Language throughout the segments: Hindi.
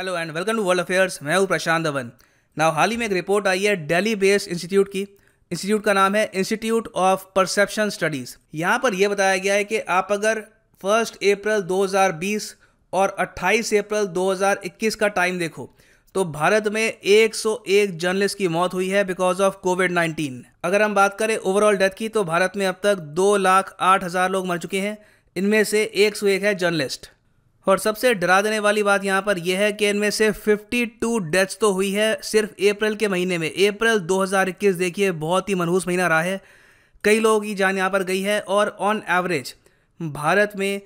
Hello and welcome to world affairs मैं हूँ प्रशांत धवन नाउ हाल ही में एक रिपोर्ट आई है डेली बेस्ड इंस्टीट्यूट की इंस्टीट्यूट का नाम है इंस्टीट्यूट ऑफ परसेप्शन स्टडीज़ यहाँ पर यह बताया गया है कि आप अगर फर्स्ट अप्रैल 2020 और 28 अप्रैल 2021 का टाइम देखो तो भारत में 101 जर्नलिस्ट की मौत हुई है बिकॉज ऑफ कोविड 19 अगर हम बात करें ओवरऑल डेथ की तो भारत में अब तक दो लाख आठ हज़ार लोग मर चुके हैं इनमें से 101 है जर्नलिस्ट और सबसे डरा देने वाली बात यहाँ पर यह है कि इनमें से 52 डेथ्स तो हुई है सिर्फ अप्रैल के महीने में अप्रैल 2021 देखिए बहुत ही मनहूस महीना रहा है कई लोगों की जान यहाँ पर गई है और ऑन एवरेज भारत में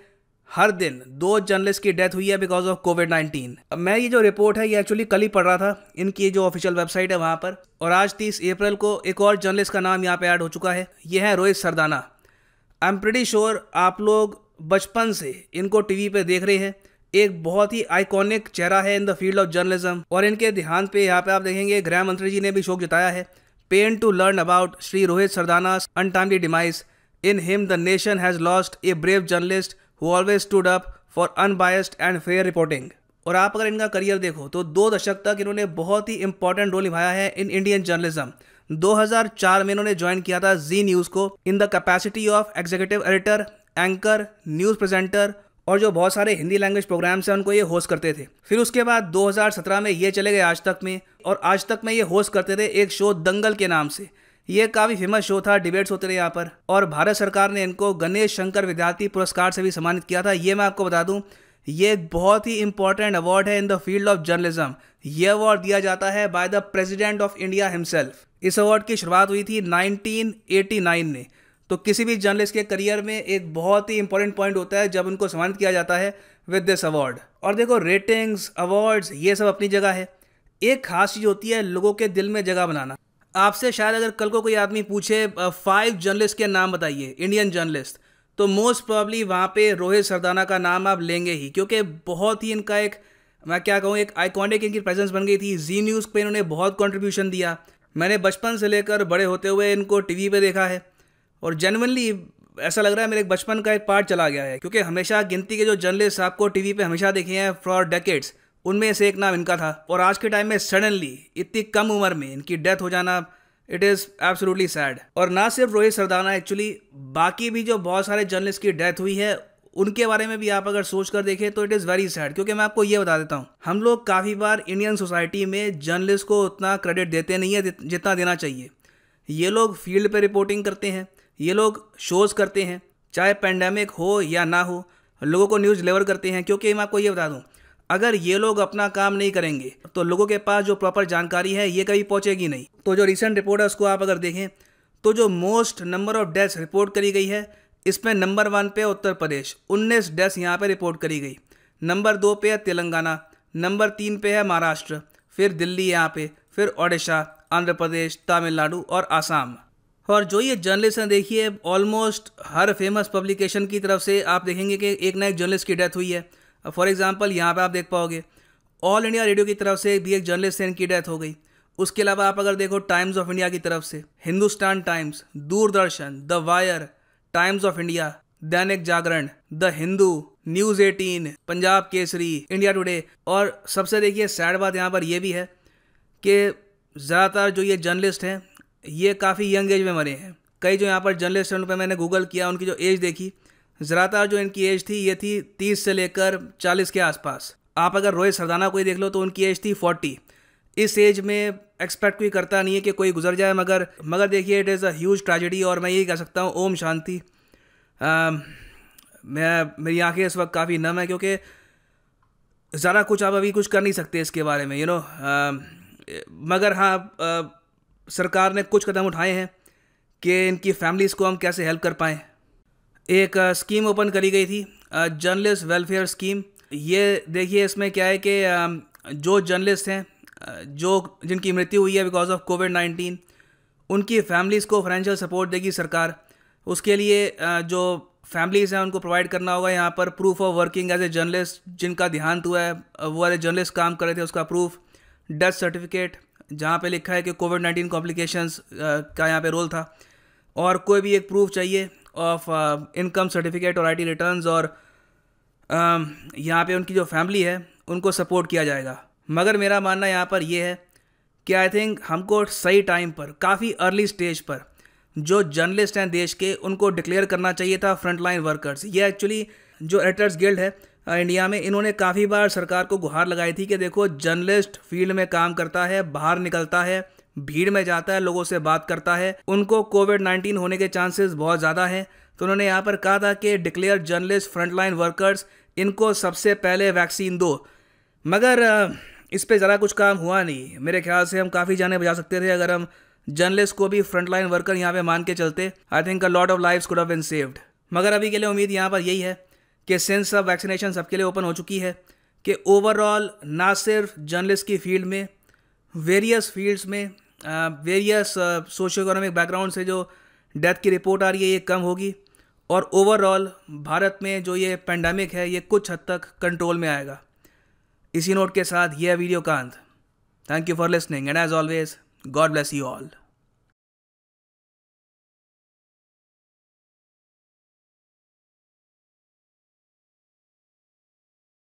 हर दिन दो जर्नलिस्ट की डेथ हुई है बिकॉज ऑफ कोविड नाइन्टीन मैं ये जो रिपोर्ट है ये एक्चुअली कल ही पढ़ रहा था इनकी जो ऑफिशियल वेबसाइट है वहाँ पर और आज तीस अप्रैल को एक और जर्नलिस्ट का नाम यहाँ पे ऐड हो चुका है ये है Rohit Sardana I am pretty sure आप लोग बचपन से इनको टीवी पे देख रहे हैं एक बहुत ही आइकॉनिक चेहरा है in the field of journalism और इनके ध्यान पे यहाँ पे आप देखेंगे गृह मंत्री जी ने भी शोक जताया है pain to learn about Shri Rohit Sardana untimely demise in him the nation has lost a brave journalist who always stood up for unbiased and fair reporting और आप अगर इनका करियर देखो तो दो दशक तक इन्होंने बहुत ही इंपॉर्टेंट रोल निभाया है इन इंडियन जर्नलिज्म 2004 में इन्होंने ज्वाइन किया था जी न्यूज़ को in the capacity of executive editor anchor news presenter और जो बहुत सारे हिंदी लैंग्वेज प्रोग्राम्स हैं उनको ये होस्ट करते थे फिर उसके बाद 2017 में ये चले गए आज तक में और आज तक में ये होस्ट करते थे एक शो दंगल के नाम से ये काफ़ी फेमस शो था डिबेट्स होते थे यहाँ पर और भारत सरकार ने इनको गणेश शंकर विद्यार्थी पुरस्कार से भी सम्मानित किया था ये मैं आपको बता दूँ ये एक बहुत ही इंपॉर्टेंट अवार्ड है in the field of journalism ये अवार्ड दिया जाता है by the president of India himself इस अवार्ड की शुरुआत हुई थी 1989 में तो किसी भी जर्नलिस्ट के करियर में एक बहुत ही इंपॉर्टेंट पॉइंट होता है जब उनको सम्मानित किया जाता है विद दिस अवार्ड और देखो रेटिंग्स अवार्ड्स ये सब अपनी जगह है एक खास चीज़ होती है लोगों के दिल में जगह बनाना आपसे शायद अगर कल को कोई आदमी पूछे फाइव जर्नलिस्ट के नाम बताइए इंडियन जर्नलिस्ट तो मोस्ट प्रॉब्ली वहाँ पे रोहित सरदाना का नाम आप लेंगे ही क्योंकि बहुत ही इनका एक मैं क्या कहूँ एक आइकॉनिक इनकी प्रेजेंस बन गई थी जी न्यूज़ पे इन्होंने बहुत कंट्रीब्यूशन दिया मैंने बचपन से लेकर बड़े होते हुए इनको टीवी पे देखा है और जेनवनली ऐसा लग रहा है मेरे बचपन का एक पार्ट चला गया है क्योंकि हमेशा गिनती के जो जर्नलिस्ट आपको टीवी पे हमेशा देखे हैं फॉर डेकेट्स उनमें से एक नाम इनका था और आज के टाइम में सडनली इतनी कम उम्र में इनकी डेथ हो जाना इट इज़ एब्सोल्युटली सैड और ना सिर्फ रोहित सरदाना एक्चुअली बाकी भी जो बहुत सारे जर्नलिस्ट की डेथ हुई है उनके बारे में भी आप अगर सोच कर देखें तो इट इज़ वेरी सैड क्योंकि मैं आपको ये बता देता हूँ हम लोग काफ़ी बार इंडियन सोसाइटी में जर्नलिस्ट को उतना क्रेडिट देते नहीं है जितना देना चाहिए ये लोग फील्ड पर रिपोर्टिंग करते हैं ये लोग शोज़ करते हैं चाहे पेंडेमिक हो या ना हो लोगों को न्यूज़ डिलीवर करते हैं क्योंकि मैं आपको ये बता दूँ अगर ये लोग अपना काम नहीं करेंगे तो लोगों के पास जो प्रॉपर जानकारी है ये कभी पहुँचेगी नहीं तो जो रिसेंट रिपोर्ट है उसको आप अगर देखें तो जो most number of deaths report करी गई है इसमें नंबर वन पे उत्तर प्रदेश 19 डेथ्स यहाँ पे रिपोर्ट करी गई नंबर दो पे है तेलंगाना नंबर तीन पे है महाराष्ट्र फिर दिल्ली यहाँ पे फिर ओडिशा आंध्र प्रदेश तमिलनाडु और आसाम और जो ये जर्नलिस्ट हैं देखिए ऑलमोस्ट हर फेमस पब्लिकेशन की तरफ से आप देखेंगे कि एक ना एक जर्नलिस्ट की डेथ हुई है फॉर एग्ज़ाम्पल यहाँ पर आप देख पाओगे ऑल इंडिया रेडियो की तरफ से भी एक जर्नलिस्ट है इनकी डेथ हो गई उसके अलावा आप अगर देखो टाइम्स ऑफ इंडिया की तरफ से Hindustan Times Doordarshan the Wire Times of India Dainik Jagran the Hindu News eighteen Punjab Kesari India Today और सबसे देखिए सैड बात यहाँ पर यह भी है कि ज़्यादातर जो ये जर्नलिस्ट हैं ये काफ़ी यंग एज में मरे हैं कई जो यहाँ पर जर्नलिस्ट स्टूडेंट पर मैंने गूगल किया उनकी जो एज देखी ज़्यादातर जो इनकी एज थी ये थी तीस से लेकर चालीस के आसपास आप अगर रोहित सरदाना को ही देख लो तो उनकी एज थी फोर्टी इस एज में एक्सपेक्ट कोई करता नहीं है कि कोई गुजर जाए मगर मगर देखिए it is a huge tragedy और मैं यही कह सकता हूँ ओम शांति मैं मेरी आंखें इस वक्त काफ़ी नम है क्योंकि ज़्यादा कुछ आप अभी कुछ कर नहीं सकते इसके बारे में यू you नो know? मगर हाँ सरकार ने कुछ कदम उठाए हैं कि इनकी फैमिलीज़ को हम कैसे हेल्प कर पाएँ एक स्कीम ओपन करी गई थी जर्नलिस्ट वेलफेयर स्कीम ये देखिए इसमें क्या है कि जो जर्नलिस्ट हैं जो जिनकी मृत्यु हुई है बिकॉज ऑफ कोविड नाइन्टीन उनकी फैमिलीज़ को फाइनेंशियल सपोर्ट देगी सरकार उसके लिए जो फैमिलीज़ हैं उनको प्रोवाइड करना होगा यहाँ पर proof of working as a journalist जिनका देहांत हुआ है वो वाले जर्नलिस्ट काम कर रहे थे उसका प्रूफ डेथ सर्टिफिकेट जहाँ पे लिखा है कि कोविड नाइन्टीन कॉम्प्लिकेशन का यहाँ पे रोल था और कोई भी एक प्रूफ चाहिए ऑफ इनकम सर्टिफिकेट और आईटी रिटर्न्स और uh, यहाँ पे उनकी जो फैमिली है उनको सपोर्ट किया जाएगा मगर मेरा मानना यहाँ पर यह है कि आई थिंक हमको सही टाइम पर काफ़ी अर्ली स्टेज पर जो जर्नलिस्ट हैं देश के उनको डिक्लेयर करना चाहिए था फ्रंट लाइन वर्कर्स ये एक्चुअली जो एडिटर्स गिल्ड है इंडिया में इन्होंने काफ़ी बार सरकार को गुहार लगाई थी कि देखो जर्नलिस्ट फील्ड में काम करता है बाहर निकलता है भीड़ में जाता है लोगों से बात करता है उनको कोविड नाइन्टीन होने के चांसेस बहुत ज़्यादा हैं तो उन्होंने यहाँ पर कहा था कि डिक्लेयर जर्नलिस्ट फ्रंटलाइन वर्कर्स इनको सबसे पहले वैक्सीन दो मगर इस पर ज़रा कुछ काम हुआ नहीं मेरे ख्याल से हम काफ़ी जाने बजा सकते थे अगर हम जर्नलिस्ट को भी फ्रंटलाइन वर्कर यहाँ पे मान के चलते I think a lot of life could have been saved मगर अभी के लिए उम्मीद यहाँ पर यही है कि सेंस ऑफ वैक्सीनेशन सबके लिए ओपन हो चुकी है कि ओवरऑल ना सिर्फ जर्नलिस्ट की फील्ड में वेरियस फील्ड्स में वेरियस सोशो इकोनॉमिक बैकग्राउंड से जो डेथ की रिपोर्ट आ रही है ये कम होगी और ओवरऑल भारत में जो ये पेंडेमिक है ये कुछ हद तक कंट्रोल में आएगा इसी नोट के साथ यह वीडियो का अंत thank you for listening and as always God bless you all